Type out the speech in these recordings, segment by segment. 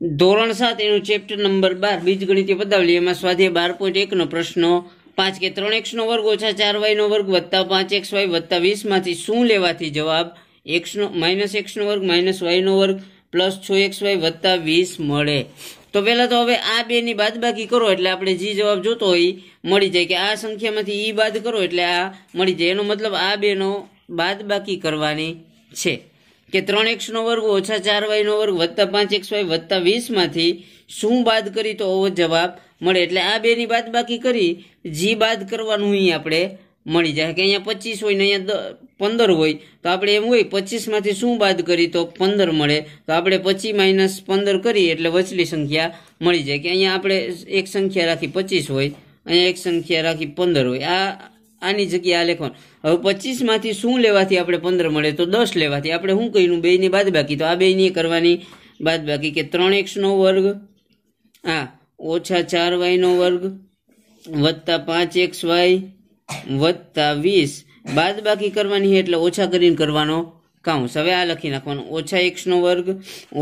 ધોરણ સાત એનું ચેપ્ટર નંબર બાર બીજગણિતીય પદાવલી એમાં સ્વાધ્યાય બાર પોઈન્ટ એકનો પ્રશ્ન પાંચ કે ત્રણ એક્સનો વર્ગ ઓછા ચાર વાયનો વર્ગ વત્તા પાંચ એક્સ વાય વત્તા વીસમાંથી શું લેવાથી જવાબ એક્સનો માઇનસ એક્સનો વર્ગ માઇનસ વાયનો વર્ગ પ્લસ છ એક્સ વાય વત્તા વીસ મળે તો પહેલાં તો હવે આ બેની બાદબાકી કરો એટલે આપણે જે જવાબ જોતો હોય મળી જાય કે આ સંખ્યામાંથી ઈ બાદ કરો એટલે આ મળી જાય એનો મતલબ આ બેનો બાદબાકી કરવાની છે કે ત્રણ એક્સનો વર્ગ ઓછા ચાર વાયનો વર્ગ વધતા પાંચ એક્સ વાય વત્તા વીસમાંથી શું બાદ કરી તો આવો જવાબ મળે એટલે આ બેની બાદ બાકી કરી જી બાદ કરવાનું અહીં આપણે મળી જાય કે અહીંયા પચીસ હોય ને અહીંયા પંદર હોય તો આપણે એમ હોય પચીસમાંથી શું બાદ કરી તો પંદર મળે તો આપણે પચીસ માઇનસ પંદર કરી એટલે વચલી સંખ્યા મળી જાય કે અહીંયા આપણે એક સંખ્યા રાખી પચીસ હોય અહીંયા એક સંખ્યા રાખી પંદર હોય આ આની જગ્યાએ આ લેખવાનું હવે પચીસમાંથી શું લેવાથી આપણે પંદર મળે તો દસ લેવાથી આપણે શું કહ્યું બાદ બાકી તો આ બે બેની કરવાની બાદ બાકી કે ત્રણ એક્સનો વર્ગ હા ઓછા ચાર વાયનો વર્ગ વત્તા પાંચ એક્સ વાય વત્તા વીસ બાદ બાકી કરવાની એટલે ઓછા કરીને કરવાનો કાઉન્સ હવે આ લખી નાખવાનું ઓછા એક્સનો વર્ગ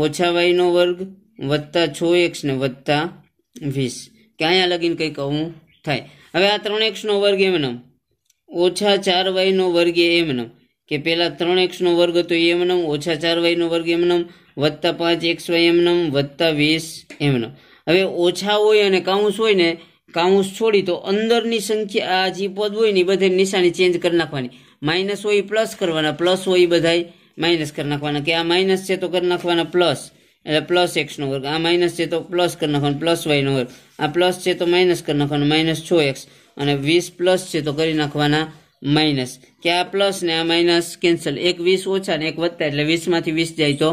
ઓછા વાયનો વર્ગ વત્તા છ એક્સ ને વત્તા વીસ કે અહીંયા લગીને કંઈક આવું થાય હવે આ ત્રણ એક્સનો વર્ગ એમ નામ ઓછા ચાર વાયનો વર્ગ એ એમનમ કે પેલા ત્રણ એક્સનો વર્ગ હતો એમનમ ઓછા ચાર વાયનો વર્ગ એમનમ વત્તા પાંચ એક્સ વાય એમનમ વત્તા વીસ એમનમ હવે ઓછા હોય અને કાઉન્સ હોય ને કાઉન્સ છોડી તો અંદરની સંખ્યા આ જે પદ હોય ને બધે નિશાની ચેન્જ કરી નાખવાની માઇનસ હોય પ્લસ કરવાના પ્લસ હોય બધાય માઇનસ કરી નાખવાના કે આ માઇનસ છે તો કરી નાખવાના પ્લસ એટલે પ્લસ એક્સનો વર્ગ આ માઇનસ છે તો પ્લસ કરી નાખવાનું પ્લસ વાયનો વર્ગ આ પ્લસ છે તો માઇનસ કરી નાખવાનું માઇનસ છ એક્સ અને વીસ પ્લસ છે તો કરી નાખવાના માઇનસ કે આ પ્લસ ને આ માઇનસ કેન્સલ એક વીસ ઓછા ને એક વધતા એટલે વીસમાંથી વીસ જાય તો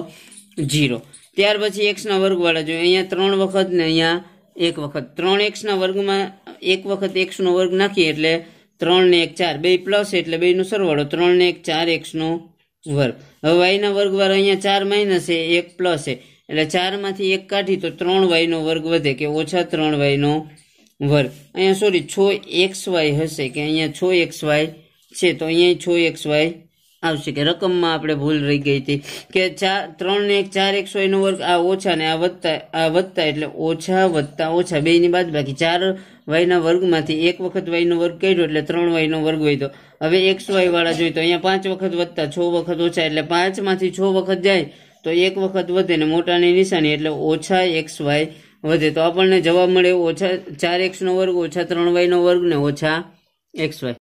ઝીરો ત્યાર પછી એક્સના વર્ગવાળા જોઈએ અહીંયા ત્રણ વખત ને અહીંયા એક વખત ત્રણ એક્સના વર્ગમાં એક વખત એક્સનો વર્ગ નાખીએ એટલે ત્રણ ને એક ચાર બે પ્લસ એટલે બેનો સરવાળો ત્રણ ને એક ચાર એક્સનો વર્ગ હવે વાયના વર્ગવાળા અહીંયા ચાર માઇનસ છે એક પ્લસ છે એટલે ચારમાંથી એક કાઢી તો ત્રણ વાયનો વર્ગ વધે કે ઓછા ત્રણ વાયનો વર્ગ અહીંયા સોરી છ એક્સ વાય હશે કે અહીંયા છ એક્સ વાય છે તો અહીંયા છ એક્સ વાય આવશે કે રકમમાં આપણે ભૂલ રહી ગઈ હતી કે ચાર ત્રણ એક ચાર એકસો એનો વર્ગ આ ઓછા ને આ વધતા આ વધતા એટલે ઓછા વધતા ઓછા બેની બાદ બાકી ચાર વાયના વર્ગમાંથી એક વખત વાયનો વર્ગ કર્યો એટલે ત્રણ વાયનો વર્ગ હોય તો હવે એક્સ વાય વાળા જોઈએ તો અહીંયા પાંચ વખત વધતા છ વખત ઓછા એટલે પાંચમાંથી છ વખત જાય તો એક વખત વધે ને મોટાની નિશાની એટલે ઓછા એક્સ વાય વધે તો આપણને જવાબ મળે ઓછા ચાર એક્સનો વર્ગ ઓછા ત્રણ વાયનો વર્ગ ને ઓછા એક્સ વાય